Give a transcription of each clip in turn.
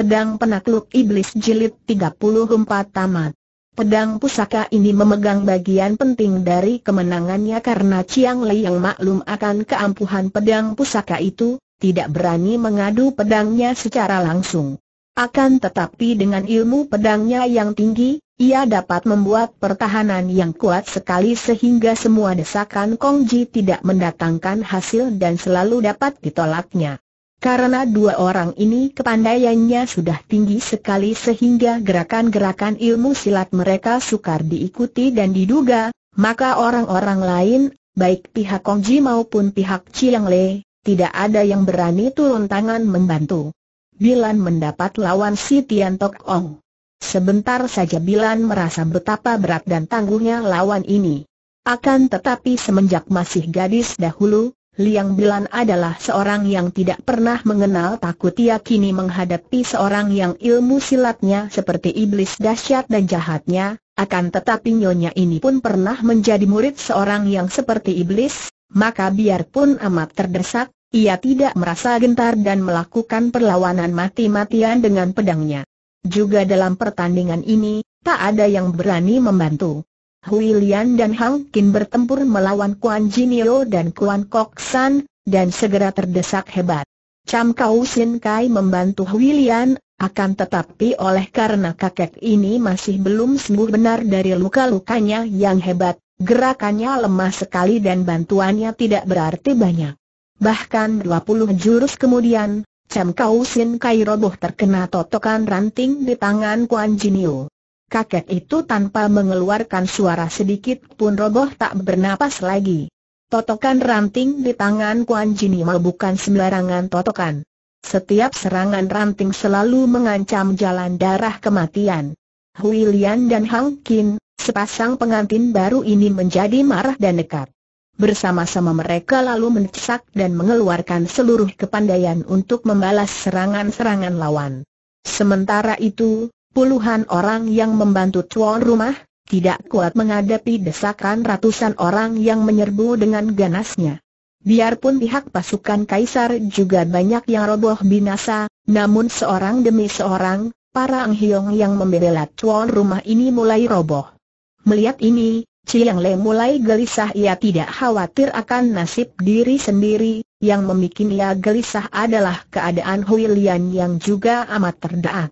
Pedang Penakluk Iblis Jilid 34 Tamat Pedang pusaka ini memegang bagian penting dari kemenangannya karena Chiang Lei yang maklum akan keampuhan pedang pusaka itu, tidak berani mengadu pedangnya secara langsung. Akan tetapi dengan ilmu pedangnya yang tinggi, ia dapat membuat pertahanan yang kuat sekali sehingga semua desakan Kong Ji tidak mendatangkan hasil dan selalu dapat ditolaknya. Karena dua orang ini kepandaiannya sudah tinggi sekali sehingga gerakan-gerakan ilmu silat mereka sukar diikuti dan diduga, maka orang-orang lain, baik pihak Kongji maupun pihak Chiang Le, tidak ada yang berani turun tangan membantu. Bilan mendapat lawan si Tian Tok Ong. Sebentar saja Bilan merasa betapa berat dan tangguhnya lawan ini. Akan tetapi semenjak masih gadis dahulu, Liang Bilan adalah seorang yang tidak pernah mengenal takut ia kini menghadapi seorang yang ilmu silatnya seperti iblis dahsyat dan jahatnya, akan tetapi nyonya ini pun pernah menjadi murid seorang yang seperti iblis, maka biarpun amat terdesak, ia tidak merasa gentar dan melakukan perlawanan mati-matian dengan pedangnya. Juga dalam pertandingan ini, tak ada yang berani membantu. Hui Lian dan Hang Kin bertempur melawan Kuan Jinio dan Kuan Kok San, dan segera terdesak hebat. Cam Kau Sin Kai membantu Hui Lian, akan tetapi oleh karena kakek ini masih belum sembuh benar dari luka-lukanya yang hebat, gerakannya lemah sekali dan bantuannya tidak berarti banyak. Bahkan 20 jurus kemudian, Cam Kau Sin Kai roboh terkena totokan ranting di tangan Kuan Jinio kakek itu tanpa mengeluarkan suara sedikit pun roboh tak bernapas lagi. Totokan ranting di tangan Kuan Jinima bukan sembarangan totokan. Setiap serangan ranting selalu mengancam jalan darah kematian. Hui Lian dan Hang Qin, sepasang pengantin baru ini menjadi marah dan nekat. Bersama-sama mereka lalu mencesak dan mengeluarkan seluruh kepandaian untuk membalas serangan-serangan lawan. Sementara itu, puluhan orang yang membantu tuan rumah, tidak kuat menghadapi desakan ratusan orang yang menyerbu dengan ganasnya. Biarpun pihak pasukan kaisar juga banyak yang roboh binasa, namun seorang demi seorang, para Anghiong yang membela tuan rumah ini mulai roboh. Melihat ini, Chiang Le mulai gelisah ia tidak khawatir akan nasib diri sendiri, yang memikirkan ia gelisah adalah keadaan Hui Lian yang juga amat terdaak.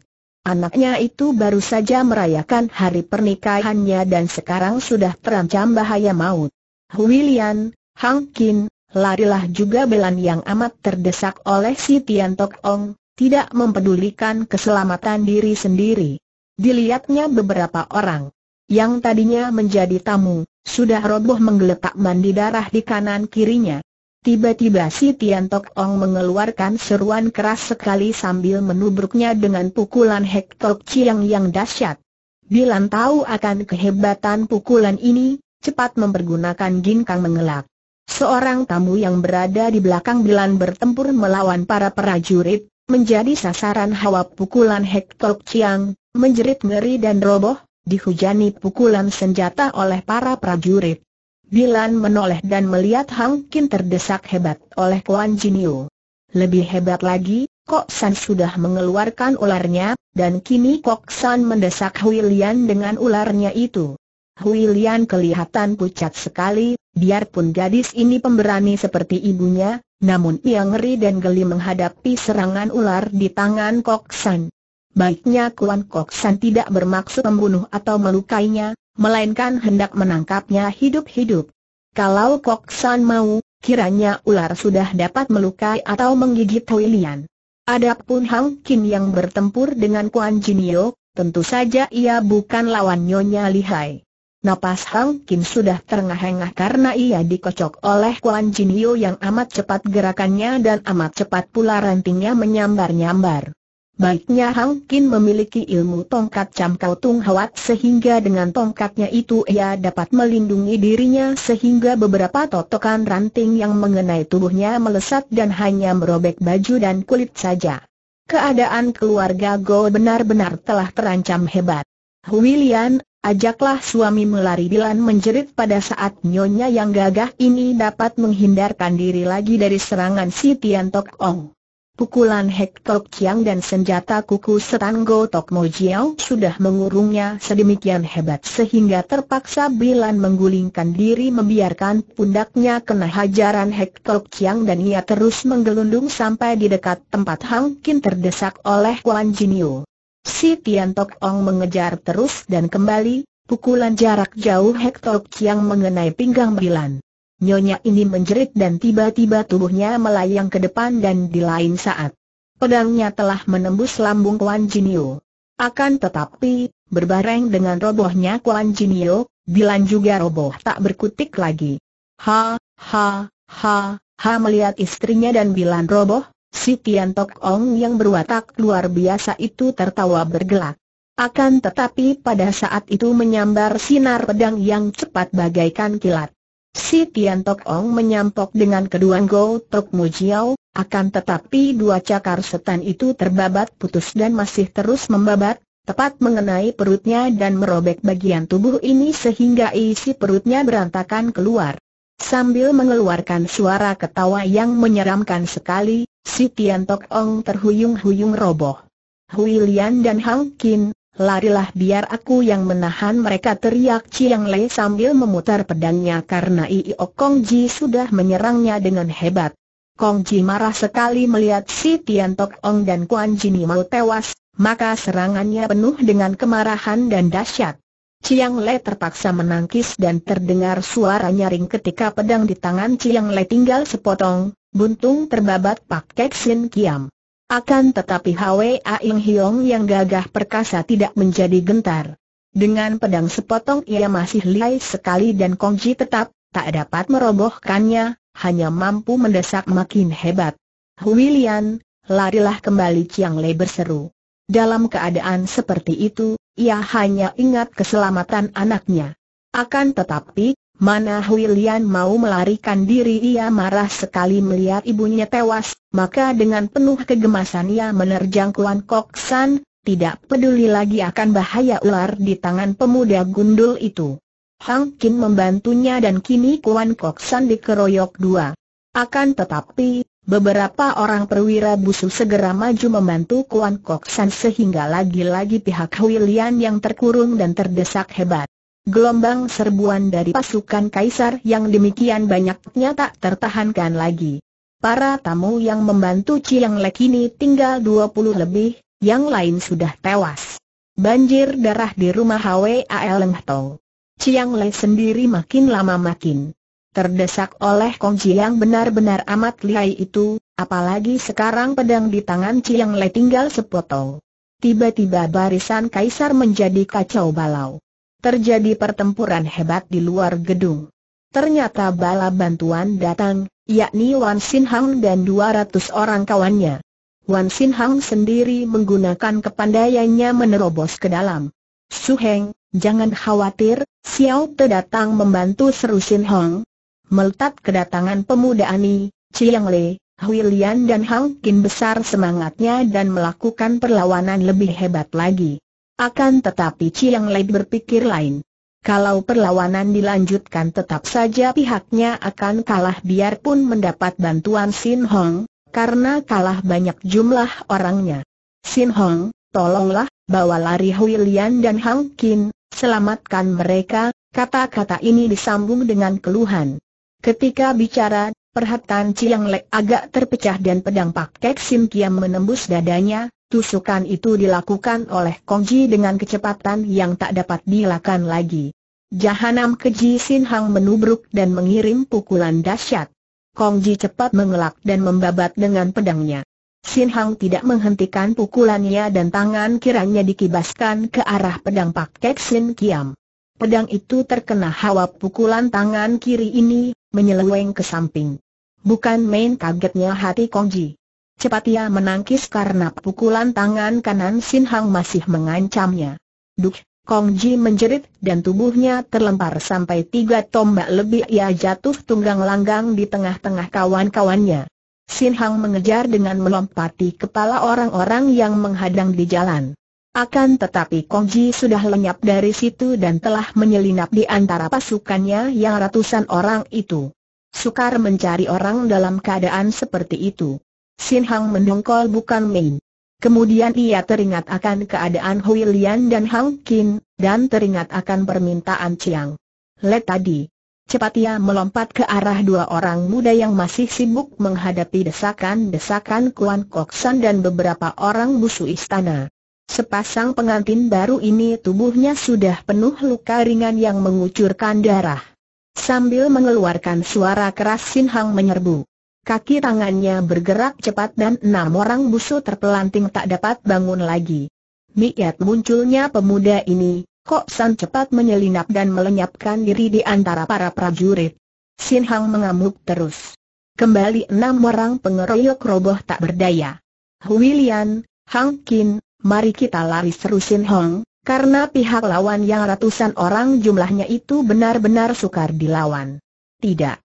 Anaknya itu baru saja merayakan hari pernikahannya dan sekarang sudah terancam bahaya maut. Huilian, Hang Kin, larilah juga Belan yang amat terdesak oleh si Tian Tok Ong, tidak mempedulikan keselamatan diri sendiri. Dilihatnya beberapa orang yang tadinya menjadi tamu, sudah roboh menggeletak mandi darah di kanan kirinya. Tiba-tiba si Tian Tok Ong mengeluarkan seruan keras sekali sambil menubruknya dengan pukulan Hek Tok Chiang yang dahsyat. Bilan tahu akan kehebatan pukulan ini, cepat mempergunakan gin kang mengelak. Seorang tamu yang berada di belakang Bilan bertempur melawan para prajurit, menjadi sasaran hawa pukulan Hek Tok Chiang, menjerit ngeri dan roboh, dihujani pukulan senjata oleh para prajurit. Dilan menoleh dan melihat Hang Kin terdesak hebat oleh Kuan Jinio. Lebih hebat lagi, Kok San sudah mengeluarkan ularnya, dan kini Kok San mendesak Hui Lian dengan ularnya itu. Hui Lian kelihatan pucat sekali, biarpun gadis ini pemberani seperti ibunya, namun ia ngeri dan geli menghadapi serangan ular di tangan Kok San. Baiknya Kuan Kok San tidak bermaksud membunuh atau melukainya, melainkan hendak menangkapnya hidup-hidup. Kalau Kok San mau, kiranya ular sudah dapat melukai atau menggigit Hui Lian. Adapun Hang Kim yang bertempur dengan Kuan Jinio, tentu saja ia bukan lawan Nyonya Lihai. Napas Hang Kim sudah terengah-engah karena ia dikocok oleh Kuan Jinio yang amat cepat gerakannya dan amat cepat pula rantingnya menyambar-nyambar. Baiknya Hang Kin memiliki ilmu tongkat Cam Tung Hawat sehingga dengan tongkatnya itu ia dapat melindungi dirinya sehingga beberapa totokan ranting yang mengenai tubuhnya melesat dan hanya merobek baju dan kulit saja. Keadaan keluarga Go benar-benar telah terancam hebat. William, ajaklah suami melari Dilan menjerit pada saat nyonya yang gagah ini dapat menghindarkan diri lagi dari serangan si Tian Tok Ong. Pukulan Hektok Chiang dan senjata kuku setan Go Tok Mo Jiao sudah mengurungnya sedemikian hebat sehingga terpaksa Bilan menggulingkan diri membiarkan pundaknya kena hajaran Hektok Chiang dan ia terus menggelundung sampai di dekat tempat Hang Kin terdesak oleh Kuan Yu. Si Tian Tok Ong mengejar terus dan kembali, pukulan jarak jauh Hektok Chiang mengenai pinggang Bilan. Nyonya ini menjerit dan tiba-tiba tubuhnya melayang ke depan dan di lain saat. Pedangnya telah menembus lambung Kuan Jinio. Akan tetapi, berbareng dengan robohnya Kuan Jinio, Bilan juga roboh tak berkutik lagi. Ha, ha, ha, ha melihat istrinya dan Bilan roboh, si Tian Tok Ong yang berwatak luar biasa itu tertawa bergelak. Akan tetapi pada saat itu menyambar sinar pedang yang cepat bagaikan kilat. Si Tian Tok Ong menyampok dengan kedua Go Tok Mu akan tetapi dua cakar setan itu terbabat putus dan masih terus membabat, tepat mengenai perutnya dan merobek bagian tubuh ini sehingga isi perutnya berantakan keluar. Sambil mengeluarkan suara ketawa yang menyeramkan sekali, si Tian Tok Ong terhuyung-huyung roboh. Hui Lian dan Hang Kin, larilah biar aku yang menahan mereka teriak Chiang Lei sambil memutar pedangnya karena Iyo Kong Ji sudah menyerangnya dengan hebat. Kong Ji marah sekali melihat si Tian Tok Ong dan Kuan Jini mau tewas, maka serangannya penuh dengan kemarahan dan dahsyat. Chiang Le terpaksa menangkis dan terdengar suara nyaring ketika pedang di tangan Chiang Le tinggal sepotong, buntung terbabat Pak Kek Sin Kiam. Akan tetapi Hwa Ing Hiong yang gagah perkasa tidak menjadi gentar. Dengan pedang sepotong ia masih lihai sekali dan Kongji tetap tak dapat merobohkannya, hanya mampu mendesak makin hebat. Huilian, larilah kembali Chiang Lei berseru. Dalam keadaan seperti itu, ia hanya ingat keselamatan anaknya. Akan tetapi, Mana Huilian mau melarikan diri ia marah sekali melihat ibunya tewas, maka dengan penuh kegemasan ia menerjang Kuan Kok San, tidak peduli lagi akan bahaya ular di tangan pemuda gundul itu. Hang Kin membantunya dan kini Kuan Kok San dikeroyok dua. Akan tetapi, beberapa orang perwira busu segera maju membantu Kuan Kok San sehingga lagi-lagi pihak Huilian yang terkurung dan terdesak hebat. Gelombang serbuan dari pasukan kaisar yang demikian banyaknya tak tertahankan lagi. Para tamu yang membantu Chiang Le kini tinggal 20 lebih, yang lain sudah tewas. Banjir darah di rumah HWAL Leng Tong. Chiang Le sendiri makin lama makin terdesak oleh Kong Ji yang benar-benar amat lihai itu, apalagi sekarang pedang di tangan Chiang Le tinggal sepotong. Tiba-tiba barisan kaisar menjadi kacau balau. Terjadi pertempuran hebat di luar gedung. Ternyata bala bantuan datang, yakni Wan Sin Hang dan 200 orang kawannya. Wan Sin Hang sendiri menggunakan kepandaiannya menerobos ke dalam. Su Heng, jangan khawatir, Xiao Te datang membantu seru Sin Hang. Melihat kedatangan pemuda Ani, Chiang Le, Hui Lian dan Hang Kin besar semangatnya dan melakukan perlawanan lebih hebat lagi. Akan tetapi Chiang Lei berpikir lain. Kalau perlawanan dilanjutkan tetap saja pihaknya akan kalah biarpun mendapat bantuan Sin Hong, karena kalah banyak jumlah orangnya. Sin Hong, tolonglah, bawa lari Hui Lian dan Hang Kin, selamatkan mereka, kata-kata ini disambung dengan keluhan. Ketika bicara, perhatian Chiang Lek agak terpecah dan pedang Kek Sim Kiam menembus dadanya, Tusukan itu dilakukan oleh Kongji dengan kecepatan yang tak dapat dilakukan lagi. Jahanam keji Sin Hang menubruk dan mengirim pukulan dahsyat. Kongji cepat mengelak dan membabat dengan pedangnya. Sin Hang tidak menghentikan pukulannya dan tangan kiranya dikibaskan ke arah pedang Pak Kek Sin Kiam. Pedang itu terkena hawa pukulan tangan kiri ini, menyeleweng ke samping. Bukan main kagetnya hati Kongji. Cepat ia menangkis karena pukulan tangan kanan Sin Hang masih mengancamnya. Duk, Kong Ji menjerit dan tubuhnya terlempar sampai tiga tombak lebih ia jatuh tunggang langgang di tengah-tengah kawan-kawannya. Sin Hang mengejar dengan melompati kepala orang-orang yang menghadang di jalan. Akan tetapi Kong Ji sudah lenyap dari situ dan telah menyelinap di antara pasukannya yang ratusan orang itu. Sukar mencari orang dalam keadaan seperti itu. Sin Hang mendongkol bukan main. Kemudian ia teringat akan keadaan Hui Lian dan Hang Qin, dan teringat akan permintaan Chiang. Let tadi. Cepat ia melompat ke arah dua orang muda yang masih sibuk menghadapi desakan-desakan Kuan San dan beberapa orang busu istana. Sepasang pengantin baru ini tubuhnya sudah penuh luka ringan yang mengucurkan darah. Sambil mengeluarkan suara keras Sin Hang menyerbu. Kaki tangannya bergerak cepat dan enam orang busuk terpelanting tak dapat bangun lagi. Miat munculnya pemuda ini, Kok San cepat menyelinap dan melenyapkan diri di antara para prajurit. Sin Hang mengamuk terus. Kembali enam orang pengeroyok roboh tak berdaya. Huilian, Hang Kin, mari kita lari seru Sin Hong, karena pihak lawan yang ratusan orang jumlahnya itu benar-benar sukar dilawan. Tidak.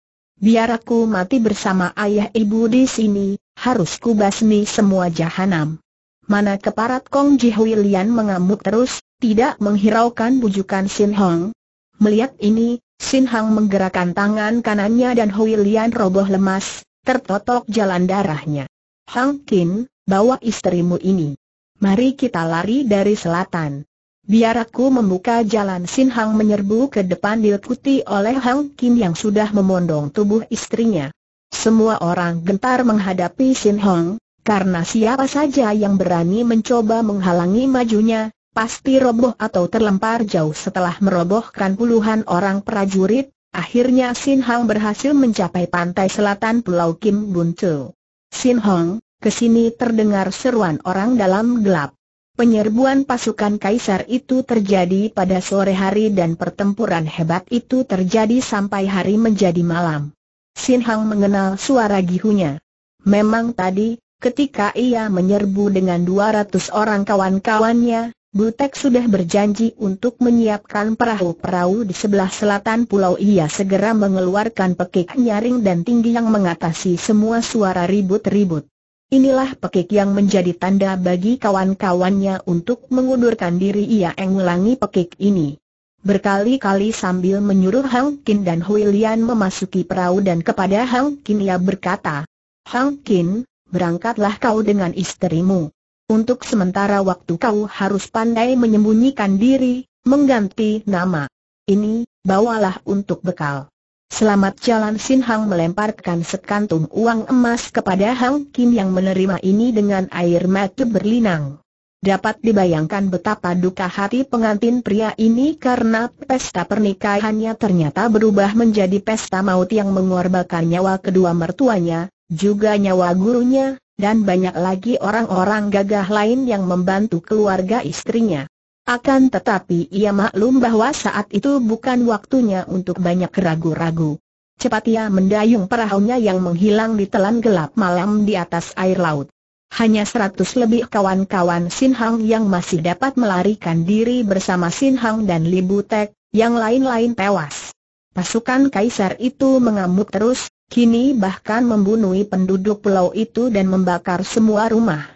Biar aku mati bersama ayah ibu di sini, harus basmi semua jahanam. Mana keparat Kong Ji Hui Lian mengamuk terus, tidak menghiraukan bujukan Sin Hong. Melihat ini, Sin Hong menggerakkan tangan kanannya dan Hui Lian roboh lemas, tertotok jalan darahnya. Hong Kin, bawa istrimu ini. Mari kita lari dari selatan. Biar aku membuka jalan Sin Hang menyerbu ke depan diikuti oleh Hang Kim yang sudah memondong tubuh istrinya. Semua orang gentar menghadapi Sin Hang, karena siapa saja yang berani mencoba menghalangi majunya, pasti roboh atau terlempar jauh setelah merobohkan puluhan orang prajurit, akhirnya Sin Hang berhasil mencapai pantai selatan Pulau Kim Buntu. Sin Hang, kesini terdengar seruan orang dalam gelap. Penyerbuan pasukan kaisar itu terjadi pada sore hari dan pertempuran hebat itu terjadi sampai hari menjadi malam. Sin Hang mengenal suara gihunya. Memang tadi, ketika ia menyerbu dengan 200 orang kawan-kawannya, Butek sudah berjanji untuk menyiapkan perahu-perahu di sebelah selatan pulau ia segera mengeluarkan pekik nyaring dan tinggi yang mengatasi semua suara ribut-ribut. Inilah pekik yang menjadi tanda bagi kawan-kawannya untuk mengundurkan diri ia mengulangi pekik ini. Berkali-kali sambil menyuruh Hang Kin dan Hui Lian memasuki perahu dan kepada Hang Kin ia berkata, Hang Kin, berangkatlah kau dengan istrimu. Untuk sementara waktu kau harus pandai menyembunyikan diri, mengganti nama. Ini, bawalah untuk bekal. Selamat jalan Sin Hang melemparkan sekantung uang emas kepada Hang Kim yang menerima ini dengan air mata berlinang. Dapat dibayangkan betapa duka hati pengantin pria ini karena pesta pernikahannya ternyata berubah menjadi pesta maut yang mengorbankan nyawa kedua mertuanya, juga nyawa gurunya, dan banyak lagi orang-orang gagah lain yang membantu keluarga istrinya. Akan tetapi ia maklum bahwa saat itu bukan waktunya untuk banyak ragu-ragu. Cepat ia mendayung perahunya yang menghilang di telan gelap malam di atas air laut. Hanya seratus lebih kawan-kawan Sin Hang yang masih dapat melarikan diri bersama Sin Hang dan Li Butek, yang lain-lain tewas. Pasukan kaisar itu mengamuk terus, kini bahkan membunuh penduduk pulau itu dan membakar semua rumah.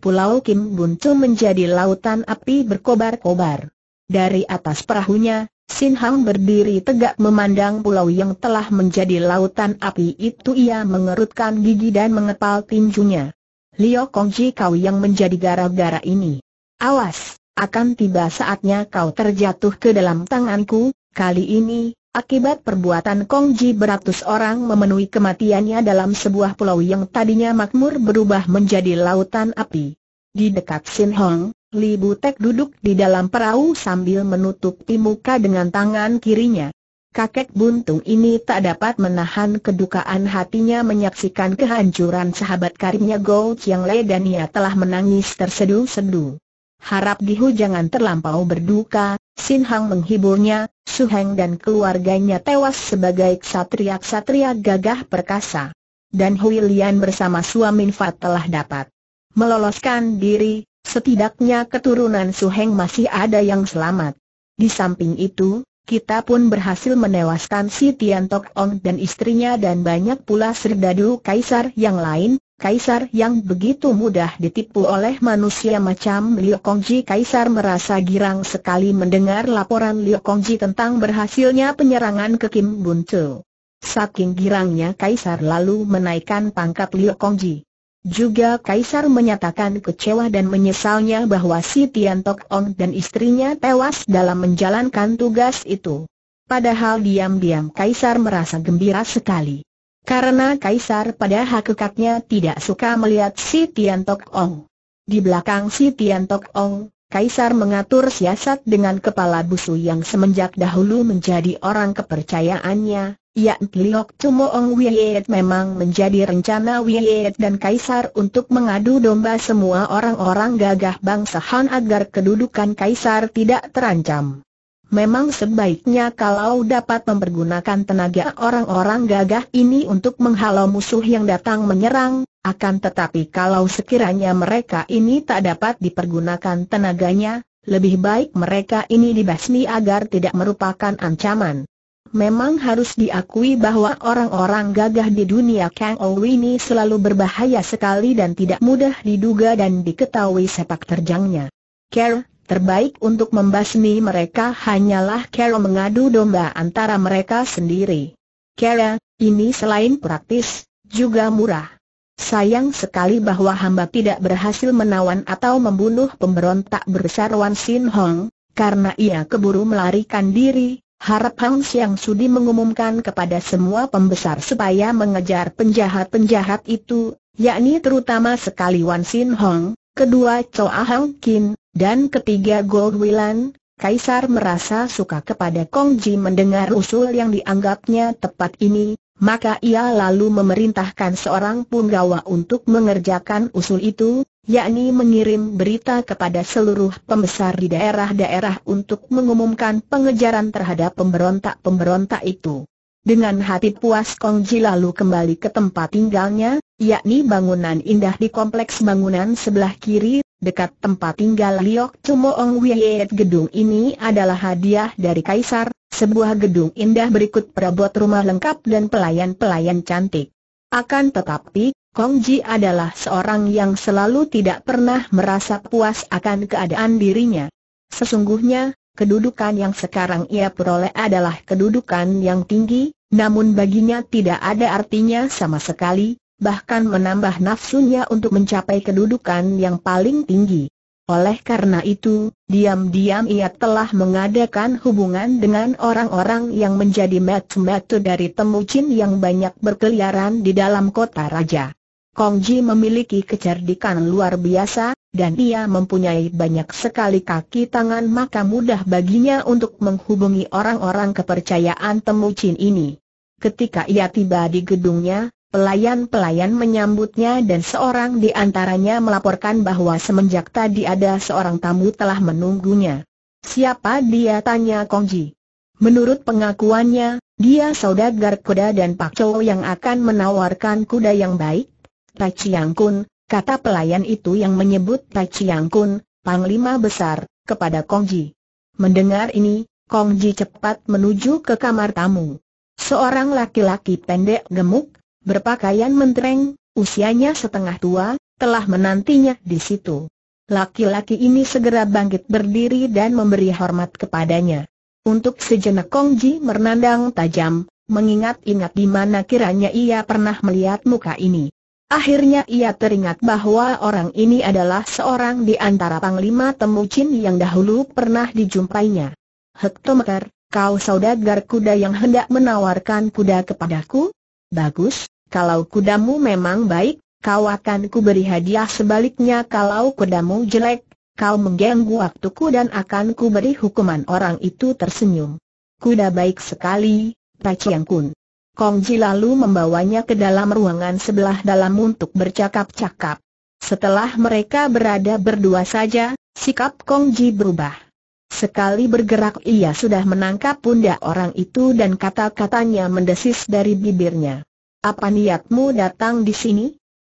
Pulau Kim Buntu menjadi lautan api berkobar-kobar. Dari atas perahunya, Sin Hang berdiri tegak memandang pulau yang telah menjadi lautan api itu ia mengerutkan gigi dan mengepal tinjunya. Liu Kongji kau yang menjadi gara-gara ini. Awas, akan tiba saatnya kau terjatuh ke dalam tanganku, kali ini, Akibat perbuatan Kong Ji, beratus orang memenuhi kematiannya dalam sebuah pulau yang tadinya makmur berubah menjadi lautan api. Di dekat Sin Hong, Li Butek duduk di dalam perahu sambil menutupi muka dengan tangan kirinya. Kakek buntung ini tak dapat menahan kedukaan hatinya menyaksikan kehancuran sahabat karibnya Go Chiang Lei dan ia telah menangis terseduh-seduh. Harap Gihu jangan terlampau berduka, Sin Hang menghiburnya, Su Heng dan keluarganya tewas sebagai ksatria-ksatria gagah perkasa. Dan Hui Lian bersama suaminya Fat telah dapat meloloskan diri, setidaknya keturunan Su Heng masih ada yang selamat. Di samping itu, kita pun berhasil menewaskan si Tian Tok Ong dan istrinya dan banyak pula Serdadu Kaisar yang lain, Kaisar yang begitu mudah ditipu oleh manusia macam Liu Kongji Kaisar merasa girang sekali mendengar laporan Liu Kongji tentang berhasilnya penyerangan ke Kim Bun Chu. Saking girangnya Kaisar lalu menaikkan pangkat Liu Kongji. Juga Kaisar menyatakan kecewa dan menyesalnya bahwa si Tian Tok Ong dan istrinya tewas dalam menjalankan tugas itu. Padahal diam-diam Kaisar merasa gembira sekali. Karena Kaisar pada hakikatnya tidak suka melihat si Tian Tok Ong. Di belakang si Tian Tok Ong, Kaisar mengatur siasat dengan kepala busu yang semenjak dahulu menjadi orang kepercayaannya, yakni Liok Cumo Ong memang menjadi rencana Wiyet dan Kaisar untuk mengadu domba semua orang-orang gagah bangsa Han agar kedudukan Kaisar tidak terancam. Memang sebaiknya kalau dapat mempergunakan tenaga orang-orang gagah ini untuk menghalau musuh yang datang menyerang, akan tetapi kalau sekiranya mereka ini tak dapat dipergunakan tenaganya, lebih baik mereka ini dibasmi agar tidak merupakan ancaman. Memang harus diakui bahwa orang-orang gagah di dunia Kang Ou ini selalu berbahaya sekali dan tidak mudah diduga dan diketahui sepak terjangnya. Care, terbaik untuk membasmi mereka hanyalah Kera mengadu domba antara mereka sendiri. Kera, ini selain praktis, juga murah. Sayang sekali bahwa hamba tidak berhasil menawan atau membunuh pemberontak besar Wan Sin Hong, karena ia keburu melarikan diri, harap Hang Siang Sudi mengumumkan kepada semua pembesar supaya mengejar penjahat-penjahat itu, yakni terutama sekali Wan Sin Hong, kedua Choa Hang Kin, dan ketiga Goldwilan, Kaisar merasa suka kepada Kong Ji mendengar usul yang dianggapnya tepat ini, maka ia lalu memerintahkan seorang punggawa untuk mengerjakan usul itu, yakni mengirim berita kepada seluruh pembesar di daerah-daerah untuk mengumumkan pengejaran terhadap pemberontak-pemberontak itu. Dengan hati puas Kong Ji lalu kembali ke tempat tinggalnya, yakni bangunan indah di kompleks bangunan sebelah kiri dekat tempat tinggal Liok Cumoong Wieet gedung ini adalah hadiah dari Kaisar, sebuah gedung indah berikut perabot rumah lengkap dan pelayan-pelayan cantik. Akan tetapi, Kong Ji adalah seorang yang selalu tidak pernah merasa puas akan keadaan dirinya. Sesungguhnya, kedudukan yang sekarang ia peroleh adalah kedudukan yang tinggi, namun baginya tidak ada artinya sama sekali, bahkan menambah nafsunya untuk mencapai kedudukan yang paling tinggi. Oleh karena itu, diam-diam ia telah mengadakan hubungan dengan orang-orang yang menjadi metu-metu dari temujin yang banyak berkeliaran di dalam kota raja. Kongji memiliki kecerdikan luar biasa, dan ia mempunyai banyak sekali kaki tangan maka mudah baginya untuk menghubungi orang-orang kepercayaan temujin ini. Ketika ia tiba di gedungnya, Pelayan-pelayan menyambutnya dan seorang di antaranya melaporkan bahwa semenjak tadi ada seorang tamu telah menunggunya. Siapa dia tanya Kongji. Menurut pengakuannya, dia saudagar kuda dan Pak Chow yang akan menawarkan kuda yang baik. Tai Chiang Kun, kata pelayan itu yang menyebut Tai Chiang Kun, Panglima Besar, kepada Kongji. Mendengar ini, Kongji cepat menuju ke kamar tamu. Seorang laki-laki pendek gemuk, berpakaian mentereng, usianya setengah tua, telah menantinya di situ. Laki-laki ini segera bangkit berdiri dan memberi hormat kepadanya. Untuk sejenak Kongji Ji menandang tajam, mengingat-ingat di mana kiranya ia pernah melihat muka ini. Akhirnya ia teringat bahwa orang ini adalah seorang di antara panglima temucin yang dahulu pernah dijumpainya. Hektometer, kau saudagar kuda yang hendak menawarkan kuda kepadaku? Bagus, kalau kudamu memang baik, kau akan kuberi hadiah sebaliknya kalau kudamu jelek, kau mengganggu waktuku dan akan kuberi hukuman orang itu tersenyum. Kuda baik sekali, Pak Chiang Kun. Kong Ji lalu membawanya ke dalam ruangan sebelah dalam untuk bercakap-cakap. Setelah mereka berada berdua saja, sikap Kong Ji berubah. Sekali bergerak ia sudah menangkap pundak orang itu dan kata-katanya mendesis dari bibirnya. Apa niatmu datang di sini?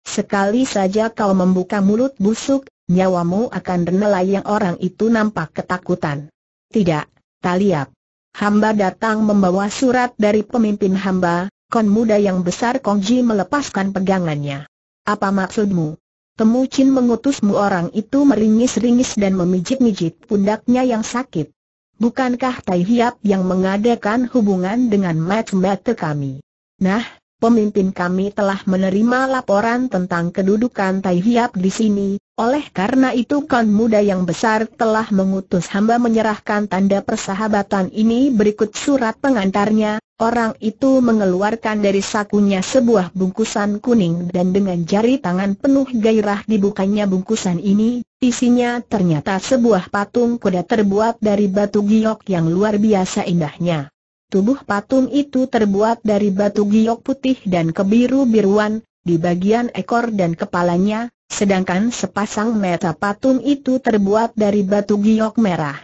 Sekali saja kau membuka mulut busuk, nyawamu akan yang orang itu nampak ketakutan. Tidak, Taliap. Hamba datang membawa surat dari pemimpin hamba, kon muda yang besar Kongji melepaskan pegangannya. Apa maksudmu? Temu Chin mengutusmu orang itu meringis-ringis dan memijit-mijit pundaknya yang sakit. Bukankah Tai Hiap yang mengadakan hubungan dengan Mat kami? Nah, pemimpin kami telah menerima laporan tentang kedudukan Tai Hiap di sini, oleh karena itu kan muda yang besar telah mengutus hamba menyerahkan tanda persahabatan ini berikut surat pengantarnya, orang itu mengeluarkan dari sakunya sebuah bungkusan kuning dan dengan jari tangan penuh gairah dibukanya bungkusan ini, isinya ternyata sebuah patung kuda terbuat dari batu giok yang luar biasa indahnya. Tubuh patung itu terbuat dari batu giok putih dan kebiru-biruan, di bagian ekor dan kepalanya, Sedangkan sepasang mata patung itu terbuat dari batu giok merah.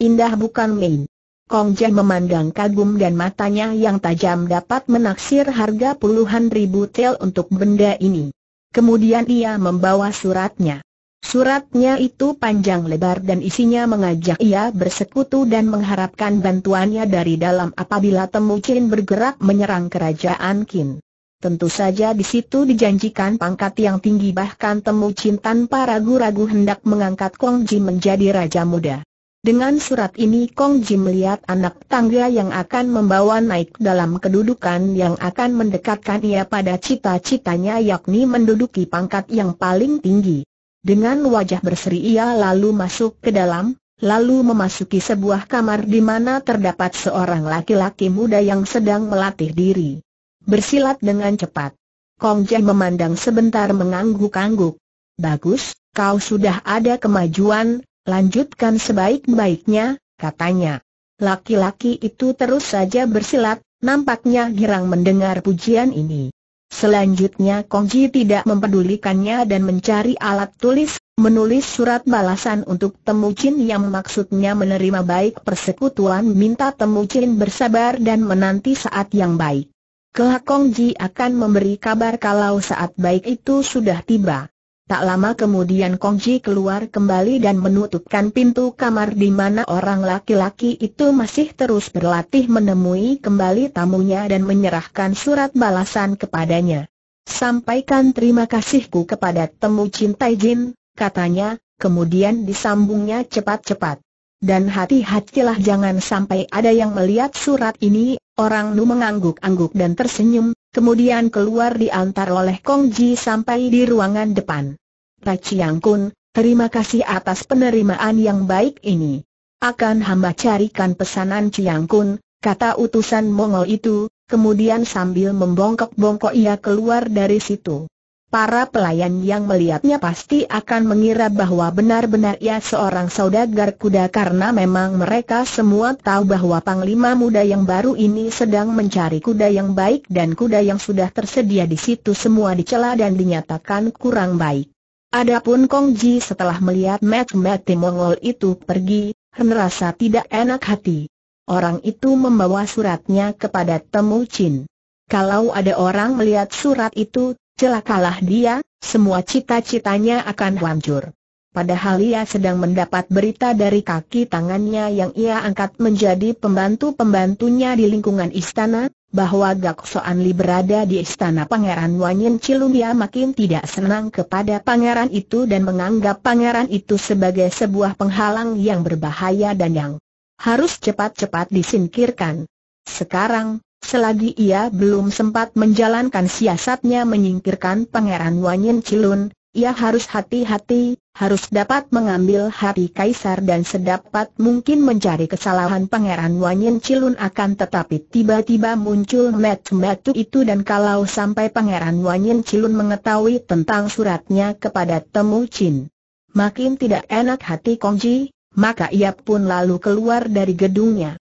Indah bukan main. Kong Jie memandang kagum dan matanya yang tajam dapat menaksir harga puluhan ribu tel untuk benda ini. Kemudian ia membawa suratnya. Suratnya itu panjang lebar dan isinya mengajak ia bersekutu dan mengharapkan bantuannya dari dalam apabila Temu Chin bergerak menyerang kerajaan Qin. Tentu saja di situ dijanjikan pangkat yang tinggi bahkan Temu cinta para ragu-ragu hendak mengangkat Kong Jim menjadi raja muda. Dengan surat ini Kong Jim melihat anak tangga yang akan membawa naik dalam kedudukan yang akan mendekatkan ia pada cita-citanya yakni menduduki pangkat yang paling tinggi. Dengan wajah berseri ia lalu masuk ke dalam, lalu memasuki sebuah kamar di mana terdapat seorang laki-laki muda yang sedang melatih diri bersilat dengan cepat. Kong Jian memandang sebentar mengangguk-angguk. Bagus, kau sudah ada kemajuan, lanjutkan sebaik-baiknya, katanya. Laki-laki itu terus saja bersilat, nampaknya girang mendengar pujian ini. Selanjutnya Kong Ji tidak mempedulikannya dan mencari alat tulis, menulis surat balasan untuk Temu Chin yang maksudnya menerima baik persekutuan minta Temu Chin bersabar dan menanti saat yang baik. Kelak Kongji akan memberi kabar kalau saat baik itu sudah tiba. Tak lama kemudian Kongji keluar kembali dan menutupkan pintu kamar di mana orang laki-laki itu masih terus berlatih menemui kembali tamunya dan menyerahkan surat balasan kepadanya. Sampaikan terima kasihku kepada temu cintai Jin, katanya, kemudian disambungnya cepat-cepat. Dan hati-hatilah jangan sampai ada yang melihat surat ini, orang Nu mengangguk-angguk dan tersenyum, kemudian keluar diantar oleh Kong Ji sampai di ruangan depan. Pak Chiang Kun, terima kasih atas penerimaan yang baik ini. Akan hamba carikan pesanan Chiang Kun, kata utusan Mongol itu, kemudian sambil membongkok-bongkok ia keluar dari situ. Para pelayan yang melihatnya pasti akan mengira bahwa benar-benar ia seorang saudagar kuda karena memang mereka semua tahu bahwa panglima muda yang baru ini sedang mencari kuda yang baik dan kuda yang sudah tersedia di situ semua dicela dan dinyatakan kurang baik. Adapun Kong Ji setelah melihat Mat Mat Mongol itu pergi, merasa tidak enak hati. Orang itu membawa suratnya kepada Temu Chin. Kalau ada orang melihat surat itu, celakalah dia, semua cita-citanya akan hancur. Padahal ia sedang mendapat berita dari kaki tangannya yang ia angkat menjadi pembantu-pembantunya di lingkungan istana, bahwa Gak Soan Li berada di istana Pangeran Wanyin Cilun dia makin tidak senang kepada pangeran itu dan menganggap pangeran itu sebagai sebuah penghalang yang berbahaya dan yang harus cepat-cepat disingkirkan. Sekarang, Selagi ia belum sempat menjalankan siasatnya menyingkirkan Pangeran Wanyin Cilun, ia harus hati-hati, harus dapat mengambil hati Kaisar dan sedapat mungkin mencari kesalahan Pangeran Wanyin Cilun akan tetapi tiba-tiba muncul metu-metu itu dan kalau sampai Pangeran Wanyin Cilun mengetahui tentang suratnya kepada Temu Chin. Makin tidak enak hati Kongji, maka ia pun lalu keluar dari gedungnya.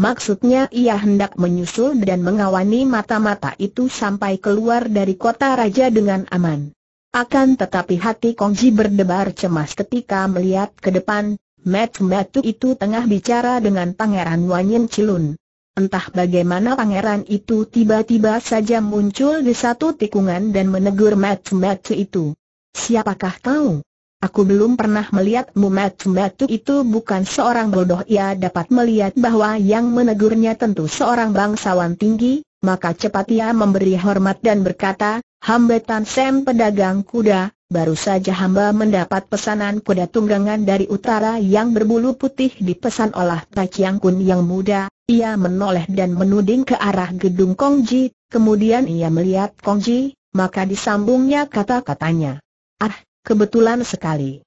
Maksudnya ia hendak menyusul dan mengawani mata-mata itu sampai keluar dari kota raja dengan aman. Akan tetapi hati Kongji berdebar cemas ketika melihat ke depan, Mat Matu itu tengah bicara dengan Pangeran Wanyin Cilun. Entah bagaimana pangeran itu tiba-tiba saja muncul di satu tikungan dan menegur Mat Matu itu. Siapakah kau? Aku belum pernah melihatmu matu itu bukan seorang bodoh Ia dapat melihat bahwa yang menegurnya tentu seorang bangsawan tinggi Maka cepat ia memberi hormat dan berkata Hambatan Sam pedagang kuda Baru saja hamba mendapat pesanan kuda tunggangan dari utara yang berbulu putih dipesan oleh Chiang Kun yang muda Ia menoleh dan menuding ke arah gedung Kongji Kemudian ia melihat Kongji, maka disambungnya kata-katanya Ah Kebetulan sekali.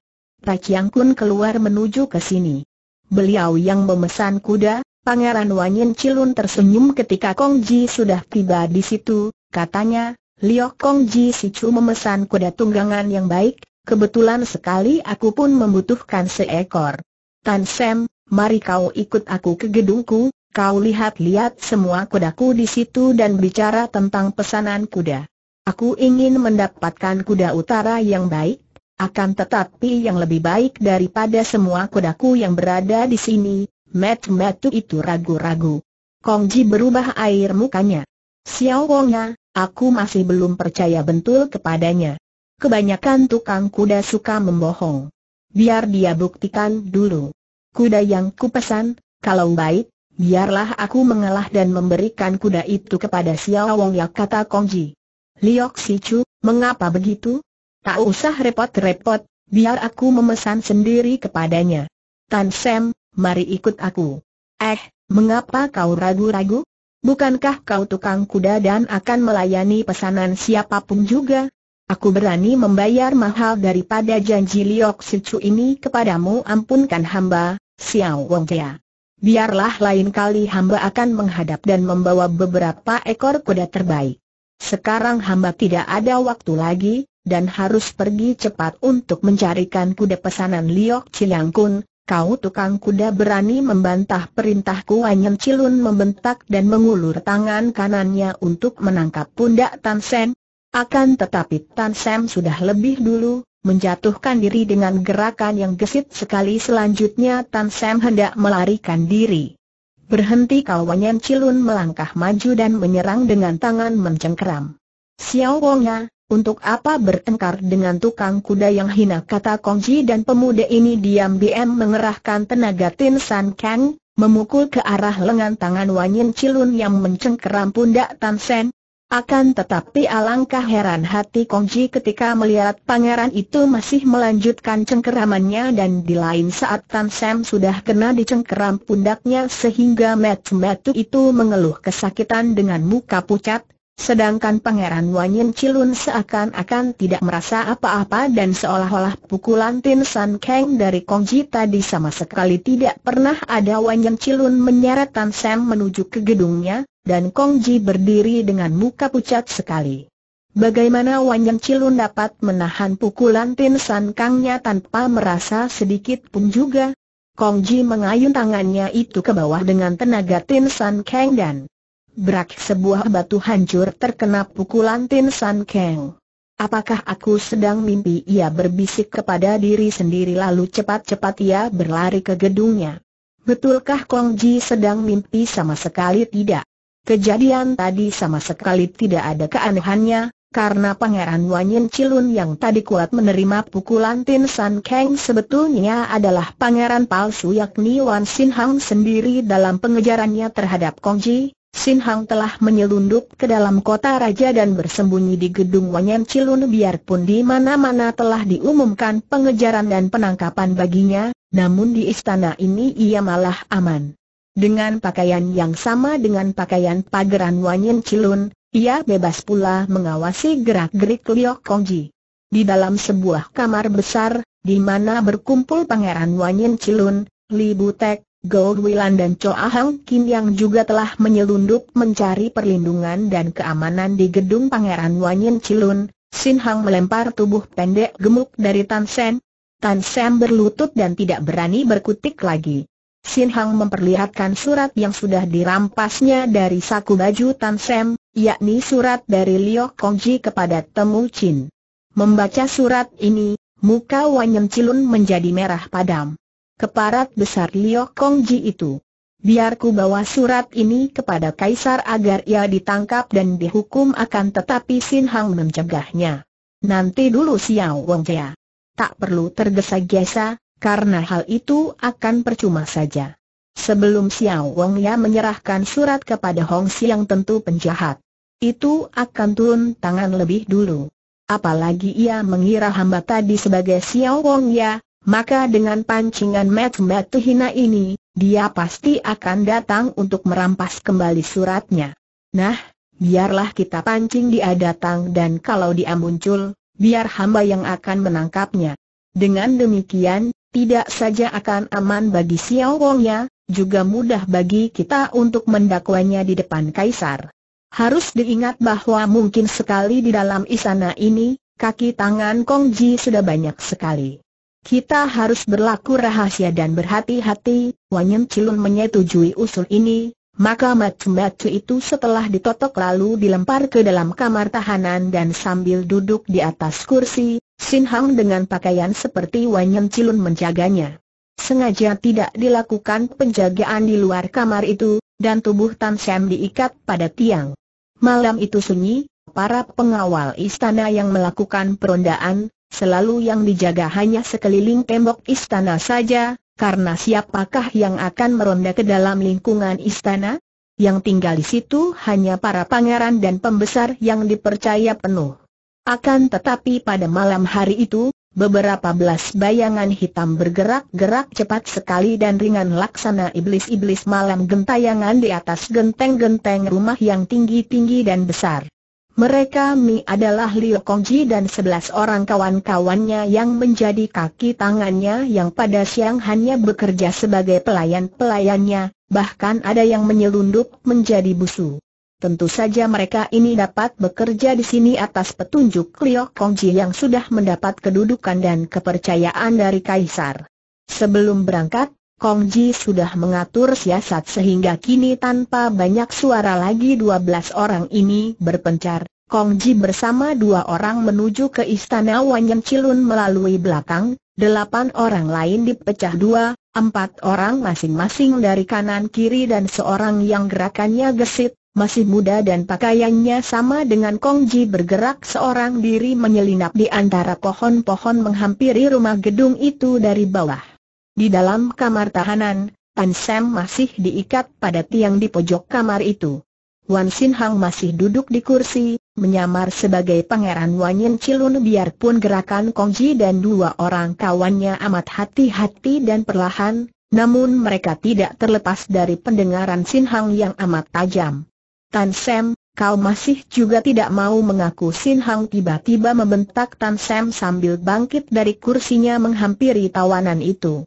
Pak Chiang Kun keluar menuju ke sini. Beliau yang memesan kuda, Pangeran Wanyin Cilun tersenyum ketika Kong Ji sudah tiba di situ, katanya, Liok Kong Ji Si Chu memesan kuda tunggangan yang baik, kebetulan sekali aku pun membutuhkan seekor. Tan Sam, mari kau ikut aku ke gedungku, kau lihat-lihat semua kudaku di situ dan bicara tentang pesanan kuda. Aku ingin mendapatkan kuda utara yang baik, akan tetapi yang lebih baik daripada semua kudaku yang berada di sini, Mat Matu itu ragu-ragu. Kongji berubah air mukanya. Xiao Wongnya, aku masih belum percaya betul kepadanya. Kebanyakan tukang kuda suka membohong. Biar dia buktikan dulu. Kuda yang kupesan, kalau baik, biarlah aku mengalah dan memberikan kuda itu kepada Xiao Wong ya kata Kongji. Liok Sichu, mengapa begitu? Tak usah repot-repot, biar aku memesan sendiri kepadanya. Tan Sam, mari ikut aku. Eh, mengapa kau ragu-ragu? Bukankah kau tukang kuda dan akan melayani pesanan siapapun juga? Aku berani membayar mahal daripada janji Liok Sucu ini kepadamu ampunkan hamba, Xiao Wong Jia. Biarlah lain kali hamba akan menghadap dan membawa beberapa ekor kuda terbaik. Sekarang hamba tidak ada waktu lagi, dan harus pergi cepat untuk mencarikan kuda pesanan Liok Cilangkun. kau tukang kuda berani membantah perintahku Wanyan Cilun membentak dan mengulur tangan kanannya untuk menangkap pundak Tan Sen. Akan tetapi Tan Sen sudah lebih dulu, menjatuhkan diri dengan gerakan yang gesit sekali selanjutnya Tan Sen hendak melarikan diri. Berhenti Kau Wanyan Cilun melangkah maju dan menyerang dengan tangan mencengkeram. Xiao Wongnya, untuk apa bertengkar dengan tukang kuda yang hina kata Kongji dan pemuda ini diam-diam mengerahkan tenaga Tin San Kang, memukul ke arah lengan tangan Wanyin Cilun yang mencengkeram pundak Tan Sen. Akan tetapi alangkah heran hati Kongji ketika melihat pangeran itu masih melanjutkan cengkeramannya dan di lain saat Tan Sen sudah kena dicengkeram pundaknya sehingga Mat Matu itu mengeluh kesakitan dengan muka pucat, Sedangkan Pangeran Wanyin Cilun seakan-akan tidak merasa apa-apa dan seolah-olah pukulan Tin San Kang dari Kongji tadi sama sekali tidak pernah ada Wanyin Cilun menyeret Tan Sam menuju ke gedungnya, dan Kongji berdiri dengan muka pucat sekali. Bagaimana Wanyin Cilun dapat menahan pukulan Tin San Kangnya tanpa merasa sedikit pun juga? Kongji mengayun tangannya itu ke bawah dengan tenaga Tin San Kang dan Brak sebuah batu hancur terkena pukulan Tin San Kang. Apakah aku sedang mimpi? Ia berbisik kepada diri sendiri lalu cepat-cepat ia berlari ke gedungnya. Betulkah Kong Ji sedang mimpi sama sekali tidak? Kejadian tadi sama sekali tidak ada keanehannya, karena Pangeran Wanyin Cilun yang tadi kuat menerima pukulan Tin San Kang sebetulnya adalah pangeran palsu yakni Wan Sin Hang sendiri dalam pengejarannya terhadap Kong Ji, Sin Hang telah menyelundup ke dalam kota raja dan bersembunyi di gedung Wanyan Cilun biarpun di mana-mana telah diumumkan pengejaran dan penangkapan baginya, namun di istana ini ia malah aman. Dengan pakaian yang sama dengan pakaian pageran Wanyan Cilun, ia bebas pula mengawasi gerak-gerik Liok Kongji. Di dalam sebuah kamar besar, di mana berkumpul pangeran Wanyan Cilun, Li Butek, Gold Wilan dan Choa Hang Kim yang juga telah menyelundup mencari perlindungan dan keamanan di gedung Pangeran Wanyin Cilun, Sin Hang melempar tubuh pendek gemuk dari Tan Sen. Tan Sen berlutut dan tidak berani berkutik lagi. Sin Hang memperlihatkan surat yang sudah dirampasnya dari saku baju Tan Sen, yakni surat dari Liu Kongji kepada Temu Chin. Membaca surat ini, muka Wanyin Cilun menjadi merah padam keparat besar Liu Kongji itu. Biarku bawa surat ini kepada Kaisar agar ia ditangkap dan dihukum akan tetapi Sin Hang mencegahnya. Nanti dulu Xiao Wong Jia. Tak perlu tergesa-gesa, karena hal itu akan percuma saja. Sebelum Xiao Wong Jia menyerahkan surat kepada Hong Siang tentu penjahat. Itu akan turun tangan lebih dulu. Apalagi ia mengira hamba tadi sebagai Xiao Wong Jia maka dengan pancingan Mat-Mat hina ini, dia pasti akan datang untuk merampas kembali suratnya. Nah, biarlah kita pancing dia datang dan kalau dia muncul, biar hamba yang akan menangkapnya. Dengan demikian, tidak saja akan aman bagi Xiao Wongnya, juga mudah bagi kita untuk mendakwanya di depan kaisar. Harus diingat bahwa mungkin sekali di dalam istana ini, kaki tangan Kong Ji sudah banyak sekali. Kita harus berlaku rahasia dan berhati-hati, Wanyem Cilun menyetujui usul ini, maka macu-macu itu setelah ditotok lalu dilempar ke dalam kamar tahanan dan sambil duduk di atas kursi, Sin Hang dengan pakaian seperti Wanyem Cilun menjaganya. Sengaja tidak dilakukan penjagaan di luar kamar itu, dan tubuh Tan Sam diikat pada tiang. Malam itu sunyi, para pengawal istana yang melakukan perondaan, selalu yang dijaga hanya sekeliling tembok istana saja, karena siapakah yang akan meronda ke dalam lingkungan istana? Yang tinggal di situ hanya para pangeran dan pembesar yang dipercaya penuh. Akan tetapi pada malam hari itu, beberapa belas bayangan hitam bergerak-gerak cepat sekali dan ringan laksana iblis-iblis malam gentayangan di atas genteng-genteng rumah yang tinggi-tinggi dan besar. Mereka Mi adalah Liu Kongji dan sebelas orang kawan-kawannya yang menjadi kaki tangannya yang pada siang hanya bekerja sebagai pelayan-pelayannya, bahkan ada yang menyelundup menjadi busu. Tentu saja mereka ini dapat bekerja di sini atas petunjuk Liu Kongji yang sudah mendapat kedudukan dan kepercayaan dari Kaisar. Sebelum berangkat, Kongji sudah mengatur siasat sehingga kini tanpa banyak suara lagi dua belas orang ini berpencar. Kongji bersama dua orang menuju ke istana Wanyan Cilun melalui belakang, delapan orang lain dipecah dua, empat orang masing-masing dari kanan kiri dan seorang yang gerakannya gesit, masih muda dan pakaiannya sama dengan Kongji bergerak seorang diri menyelinap di antara pohon-pohon menghampiri rumah gedung itu dari bawah. Di dalam kamar tahanan, Tan Sam masih diikat pada tiang di pojok kamar itu. Wan Sin Hang masih duduk di kursi, menyamar sebagai pangeran Wan Yin Chilun biarpun gerakan Kong Ji dan dua orang kawannya amat hati-hati dan perlahan, namun mereka tidak terlepas dari pendengaran Sin Hang yang amat tajam. Tan Sam, kau masih juga tidak mau mengaku Sin Hang tiba-tiba membentak Tan Sam sambil bangkit dari kursinya menghampiri tawanan itu.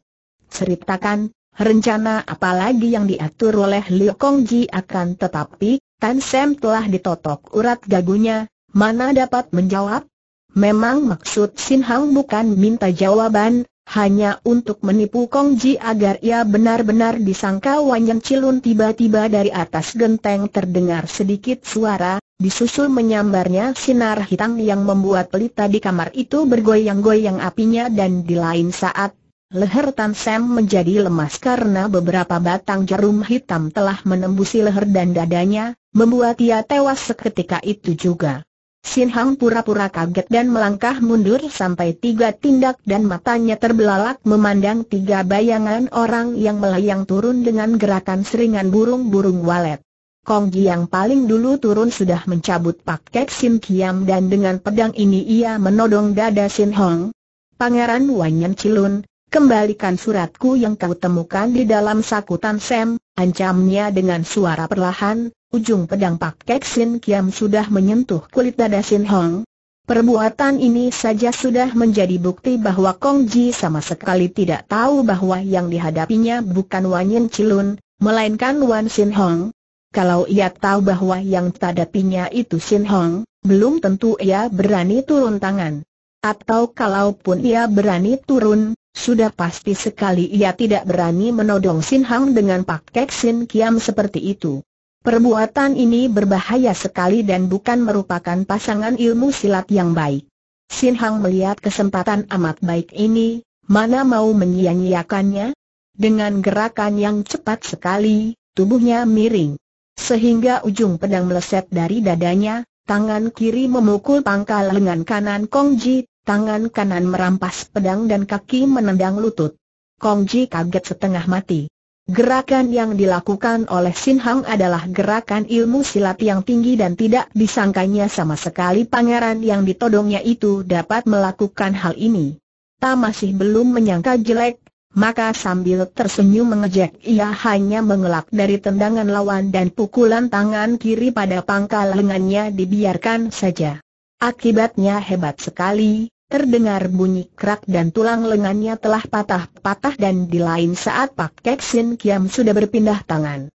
Ceritakan, rencana apa lagi yang diatur oleh Liu Kongji akan tetapi, Tan Sam telah ditotok urat gagunya, mana dapat menjawab? Memang maksud Sin Hang bukan minta jawaban, hanya untuk menipu Kongji agar ia benar-benar disangka wan yang Cilun tiba-tiba dari atas genteng terdengar sedikit suara, disusul menyambarnya sinar hitam yang membuat pelita di kamar itu bergoyang-goyang apinya dan di lain saat Leher Tan Sam menjadi lemas karena beberapa batang jarum hitam telah menembusi leher dan dadanya, membuat ia tewas seketika itu juga. Sin Hang pura-pura kaget dan melangkah mundur sampai tiga tindak dan matanya terbelalak memandang tiga bayangan orang yang melayang turun dengan gerakan seringan burung-burung walet. Kong Ji yang paling dulu turun sudah mencabut paket Sin Kiam dan dengan pedang ini ia menodong dada Sin Hong. Pangeran Wanyan Cilun, Kembalikan suratku yang kau temukan di dalam sakutan Sam, ancamnya dengan suara perlahan, ujung pedang Pak Kek Sin Kiam sudah menyentuh kulit dada Sin Hong. Perbuatan ini saja sudah menjadi bukti bahwa Kong Ji sama sekali tidak tahu bahwa yang dihadapinya bukan Wan Yen Chilun, melainkan Wan Sin Hong. Kalau ia tahu bahwa yang dihadapinya itu Sin Hong, belum tentu ia berani turun tangan. Atau kalaupun ia berani turun, sudah pasti sekali ia tidak berani menodong Sin Hang dengan pakai Sin Kiam seperti itu. Perbuatan ini berbahaya sekali dan bukan merupakan pasangan ilmu silat yang baik. Sin Hang melihat kesempatan amat baik ini, mana mau menyia-nyiakannya? Dengan gerakan yang cepat sekali, tubuhnya miring. Sehingga ujung pedang meleset dari dadanya, tangan kiri memukul pangkal lengan kanan Kong Ji, tangan kanan merampas pedang dan kaki menendang lutut. Kongji kaget setengah mati. Gerakan yang dilakukan oleh Sin Hang adalah gerakan ilmu silat yang tinggi dan tidak disangkanya sama sekali pangeran yang ditodongnya itu dapat melakukan hal ini. Ta masih belum menyangka jelek, maka sambil tersenyum mengejek ia hanya mengelak dari tendangan lawan dan pukulan tangan kiri pada pangkal lengannya dibiarkan saja. Akibatnya hebat sekali, Terdengar bunyi krak dan tulang lengannya telah patah-patah dan di lain saat Pak Kek Sin Kiam sudah berpindah tangan.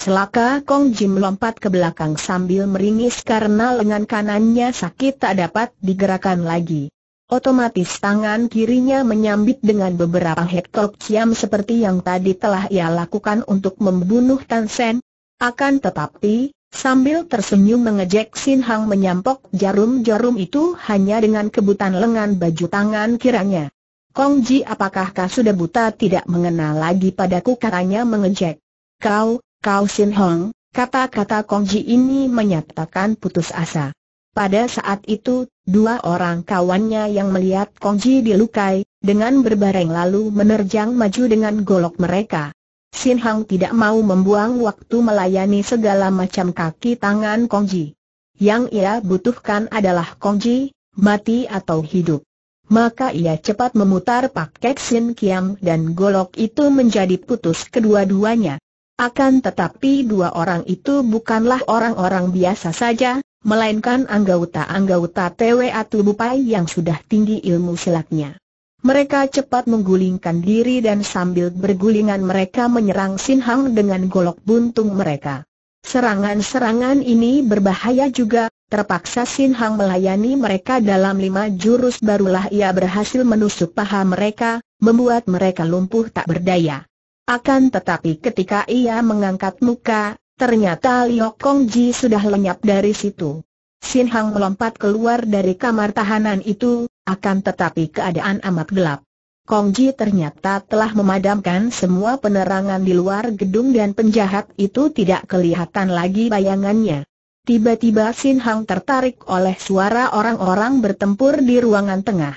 Celaka Kong Jim lompat ke belakang sambil meringis karena lengan kanannya sakit tak dapat digerakkan lagi. Otomatis tangan kirinya menyambit dengan beberapa hektok kiam seperti yang tadi telah ia lakukan untuk membunuh Tan Sen. Akan tetapi, Sambil tersenyum mengejek Sin Hang menyampok jarum-jarum itu hanya dengan kebutan lengan baju tangan kiranya. Kong Ji apakah kau sudah buta tidak mengenal lagi padaku katanya mengejek. Kau, kau Sin Hang, kata-kata Kong Ji ini menyatakan putus asa. Pada saat itu, dua orang kawannya yang melihat Kong Ji dilukai, dengan berbareng lalu menerjang maju dengan golok mereka. Sin Hang tidak mau membuang waktu melayani segala macam kaki tangan Kongji. Yang ia butuhkan adalah Kongji, mati atau hidup. Maka ia cepat memutar paket Sin Kiam dan golok itu menjadi putus kedua-duanya. Akan tetapi dua orang itu bukanlah orang-orang biasa saja, melainkan anggota-anggota TWA Tubupai yang sudah tinggi ilmu silatnya. Mereka cepat menggulingkan diri dan sambil bergulingan mereka menyerang Sin Hang dengan golok buntung mereka. Serangan-serangan ini berbahaya juga, terpaksa Sin Hang melayani mereka dalam lima jurus barulah ia berhasil menusuk paha mereka, membuat mereka lumpuh tak berdaya. Akan tetapi ketika ia mengangkat muka, ternyata Liok Kong Ji sudah lenyap dari situ. Sin Hang melompat keluar dari kamar tahanan itu, akan tetapi keadaan amat gelap. Kong Ji ternyata telah memadamkan semua penerangan di luar gedung dan penjahat itu tidak kelihatan lagi bayangannya. Tiba-tiba Sin Hang tertarik oleh suara orang-orang bertempur di ruangan tengah.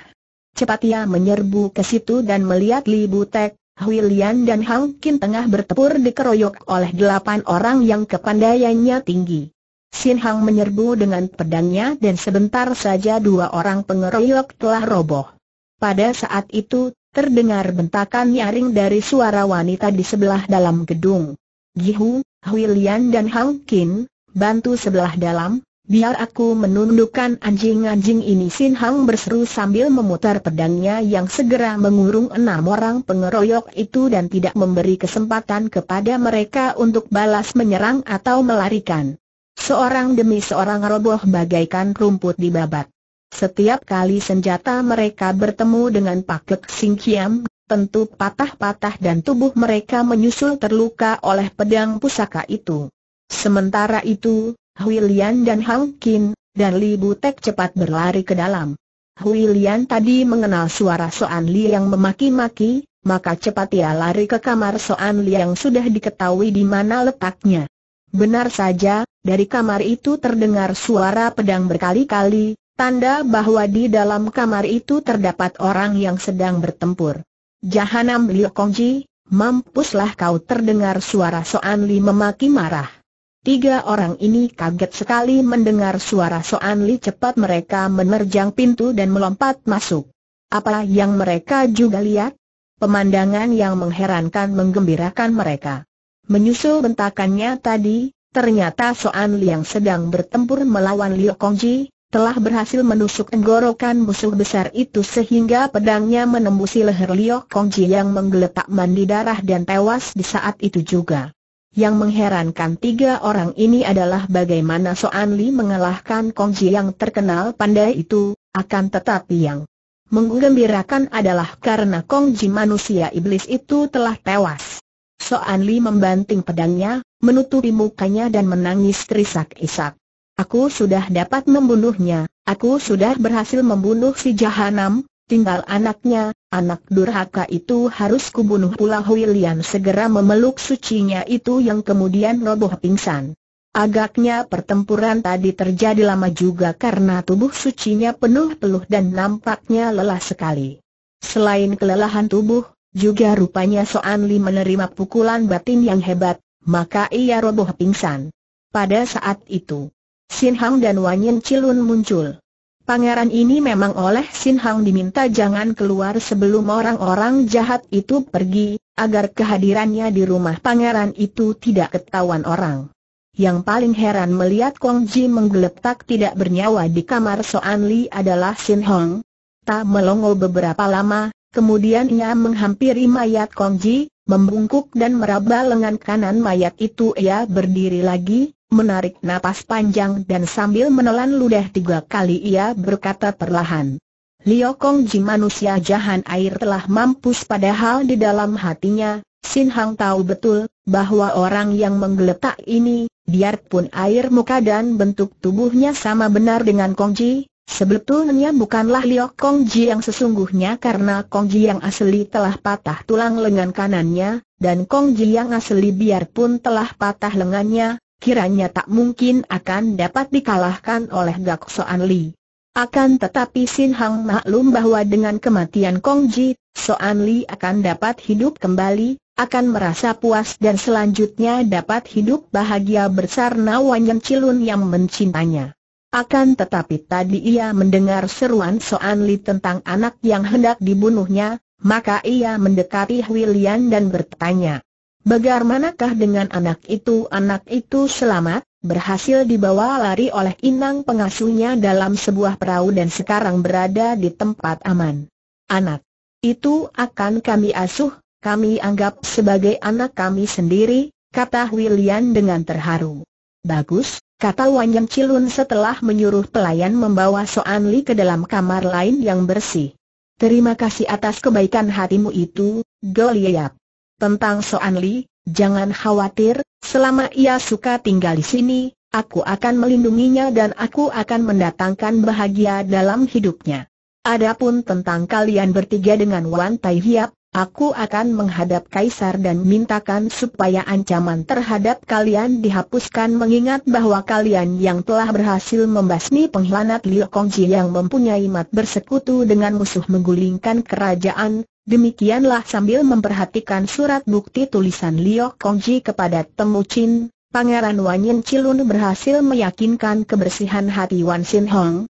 Cepat ia menyerbu ke situ dan melihat Li Butek, Hui Lian dan Hang Kin tengah bertempur dikeroyok oleh delapan orang yang kepandaiannya tinggi. Sin Hang menyerbu dengan pedangnya dan sebentar saja dua orang pengeroyok telah roboh. Pada saat itu, terdengar bentakan nyaring dari suara wanita di sebelah dalam gedung. Jihu, Hui Lian dan Hang Kin, bantu sebelah dalam, biar aku menundukkan anjing-anjing ini Sin Hang berseru sambil memutar pedangnya yang segera mengurung enam orang pengeroyok itu dan tidak memberi kesempatan kepada mereka untuk balas menyerang atau melarikan. Seorang demi seorang roboh bagaikan rumput di babat. Setiap kali senjata mereka bertemu dengan paket singkiam, tentu patah-patah dan tubuh mereka menyusul terluka oleh pedang pusaka itu. Sementara itu, Huilian dan Hang Kin, dan Li Butek cepat berlari ke dalam. Huilian tadi mengenal suara Soan Li yang memaki-maki, maka cepat ia lari ke kamar Soan Li yang sudah diketahui di mana letaknya. Benar saja, dari kamar itu terdengar suara pedang berkali-kali, tanda bahwa di dalam kamar itu terdapat orang yang sedang bertempur. Jahanam Liu Kongji, mampuslah kau terdengar suara Soan Li memaki marah. Tiga orang ini kaget sekali mendengar suara Soan Li cepat mereka menerjang pintu dan melompat masuk. Apa yang mereka juga lihat? Pemandangan yang mengherankan menggembirakan mereka. Menyusul bentakannya tadi, ternyata Soan Liang sedang bertempur melawan Liu Kongji, telah berhasil menusuk tenggorokan musuh besar itu sehingga pedangnya menembusi leher Liu Kongji yang menggeletak mandi darah dan tewas di saat itu juga. Yang mengherankan tiga orang ini adalah bagaimana Soan Li mengalahkan Kongji yang terkenal pandai itu, akan tetapi yang menggembirakan adalah karena Kongji manusia iblis itu telah tewas. Soan Li membanting pedangnya, menutupi mukanya dan menangis terisak-isak. Aku sudah dapat membunuhnya, aku sudah berhasil membunuh si Jahanam, tinggal anaknya, anak durhaka itu harus kubunuh pula Huilian segera memeluk sucinya itu yang kemudian roboh pingsan. Agaknya pertempuran tadi terjadi lama juga karena tubuh sucinya penuh peluh dan nampaknya lelah sekali. Selain kelelahan tubuh, juga rupanya Soan Li menerima pukulan batin yang hebat, maka ia roboh pingsan. Pada saat itu, Sin Hang dan Wanyin Cilun muncul. Pangeran ini memang oleh Sin Hang diminta jangan keluar sebelum orang-orang jahat itu pergi, agar kehadirannya di rumah pangeran itu tidak ketahuan orang. Yang paling heran melihat Kong Ji menggeletak tidak bernyawa di kamar Soan Li adalah Sin Hong. Tak melongo beberapa lama, Kemudian ia menghampiri mayat Kongji, membungkuk dan meraba lengan kanan mayat itu ia berdiri lagi, menarik napas panjang dan sambil menelan ludah tiga kali ia berkata perlahan. Liu Ji manusia jahan air telah mampus padahal di dalam hatinya, Sin Hang tahu betul, bahwa orang yang menggeletak ini, biarpun air muka dan bentuk tubuhnya sama benar dengan Kongji, Sebetulnya bukanlah Liok Kong Ji yang sesungguhnya karena Kong Ji yang asli telah patah tulang lengan kanannya, dan Kong Ji yang asli biarpun telah patah lengannya, kiranya tak mungkin akan dapat dikalahkan oleh Gak Soan Li. Akan tetapi Sin Hang maklum bahwa dengan kematian Kong Ji, Soan Li akan dapat hidup kembali, akan merasa puas dan selanjutnya dapat hidup bahagia bersama Wanyan Cilun yang mencintanya. Akan tetapi tadi ia mendengar seruan Soan Li tentang anak yang hendak dibunuhnya, maka ia mendekati Huilian dan bertanya. Bagaimanakah dengan anak itu? Anak itu selamat, berhasil dibawa lari oleh inang pengasuhnya dalam sebuah perahu dan sekarang berada di tempat aman. Anak itu akan kami asuh, kami anggap sebagai anak kami sendiri, kata William dengan terharu. Bagus, kata wan yang Cilun setelah menyuruh pelayan membawa Soan Li ke dalam kamar lain yang bersih. Terima kasih atas kebaikan hatimu itu, Goliap. Tentang Soan Li, jangan khawatir, selama ia suka tinggal di sini, aku akan melindunginya dan aku akan mendatangkan bahagia dalam hidupnya. Adapun tentang kalian bertiga dengan Wan Tai Hiap, Aku akan menghadap Kaisar dan mintakan supaya ancaman terhadap kalian dihapuskan mengingat bahwa kalian yang telah berhasil membasmi pengkhianat Liu Kongji yang mempunyai mat bersekutu dengan musuh menggulingkan kerajaan, demikianlah sambil memperhatikan surat bukti tulisan Liu Kongji kepada Temu Chin, Pangeran Wanyin Cilun berhasil meyakinkan kebersihan hati Wan Xin Hong,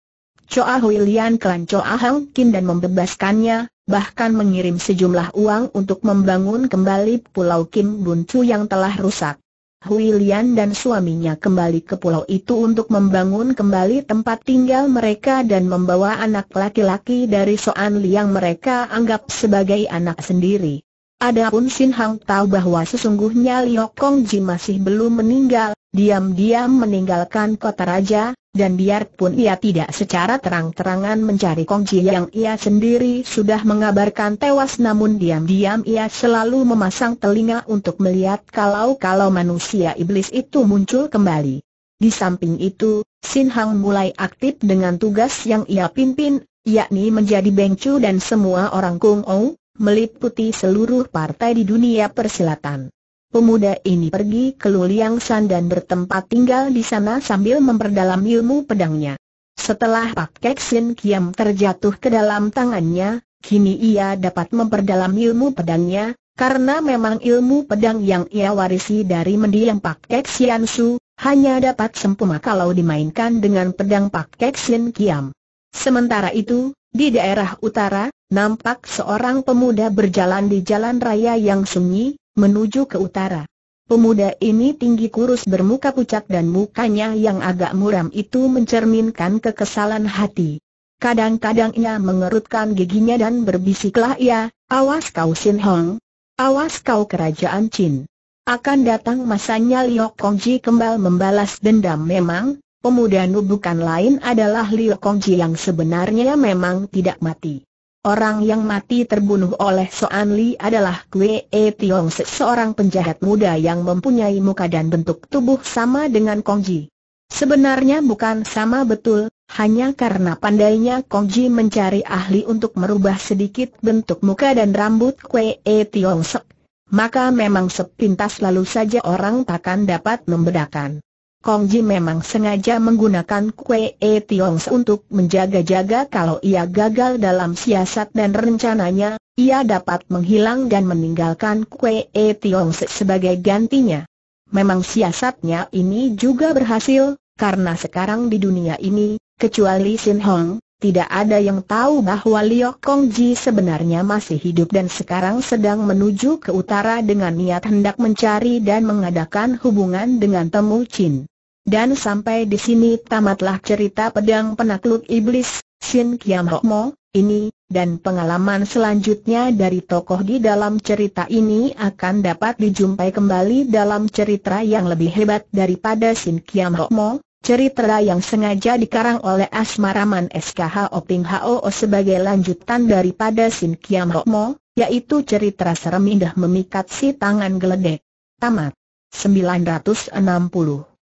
Choa Hui Lian Klan Choa Hang Kin dan membebaskannya, bahkan mengirim sejumlah uang untuk membangun kembali Pulau Kim Bun yang telah rusak. Hui dan suaminya kembali ke pulau itu untuk membangun kembali tempat tinggal mereka dan membawa anak laki-laki dari Soan yang mereka anggap sebagai anak sendiri. Adapun Sin Hang tahu bahwa sesungguhnya Liok Ji masih belum meninggal, diam-diam meninggalkan kota raja, dan biarpun ia tidak secara terang-terangan mencari Kongji yang ia sendiri sudah mengabarkan tewas namun diam-diam ia selalu memasang telinga untuk melihat kalau-kalau manusia iblis itu muncul kembali. Di samping itu, Sin Hang mulai aktif dengan tugas yang ia pimpin, yakni menjadi bengcu dan semua orang Kung Ou, meliputi seluruh partai di dunia persilatan pemuda ini pergi ke Luliangsan dan bertempat tinggal di sana sambil memperdalam ilmu pedangnya. Setelah Pak Kek Sin Kiam terjatuh ke dalam tangannya, kini ia dapat memperdalam ilmu pedangnya, karena memang ilmu pedang yang ia warisi dari mendiang Pak Kek Su, hanya dapat sempurna kalau dimainkan dengan pedang Pak Kek Sin Kiam. Sementara itu, di daerah utara, nampak seorang pemuda berjalan di jalan raya yang sunyi, menuju ke utara. Pemuda ini tinggi kurus bermuka pucat dan mukanya yang agak muram itu mencerminkan kekesalan hati. Kadang-kadang ia mengerutkan giginya dan berbisiklah ia, awas kau Sin Hong, awas kau kerajaan Chin. Akan datang masanya Liu Kongji kembali membalas dendam memang, pemuda nu bukan lain adalah Liu Kongji yang sebenarnya memang tidak mati. Orang yang mati terbunuh oleh Soan Li adalah Kwe E Tiong seorang penjahat muda yang mempunyai muka dan bentuk tubuh sama dengan Kong Ji. Sebenarnya bukan sama betul, hanya karena pandainya Kong Ji mencari ahli untuk merubah sedikit bentuk muka dan rambut Kwe E Tiong Sek. Maka memang sepintas lalu saja orang takkan dapat membedakan. Kong Ji memang sengaja menggunakan Kue E Tiongs untuk menjaga-jaga kalau ia gagal dalam siasat dan rencananya, ia dapat menghilang dan meninggalkan Kue E Tiongs sebagai gantinya. Memang siasatnya ini juga berhasil, karena sekarang di dunia ini, kecuali Sin Hong, tidak ada yang tahu bahwa Liok Kong Ji sebenarnya masih hidup dan sekarang sedang menuju ke utara dengan niat hendak mencari dan mengadakan hubungan dengan Temu Chin. Dan sampai di sini tamatlah cerita pedang penakluk iblis, Sin Kiam Mo, ini, dan pengalaman selanjutnya dari tokoh di dalam cerita ini akan dapat dijumpai kembali dalam cerita yang lebih hebat daripada Sin Kiam Mo, cerita yang sengaja dikarang oleh Asmaraman SKH Oping HOO sebagai lanjutan daripada Sin Kiam Mo, yaitu cerita serem indah memikat si tangan geledek. Tamat. 960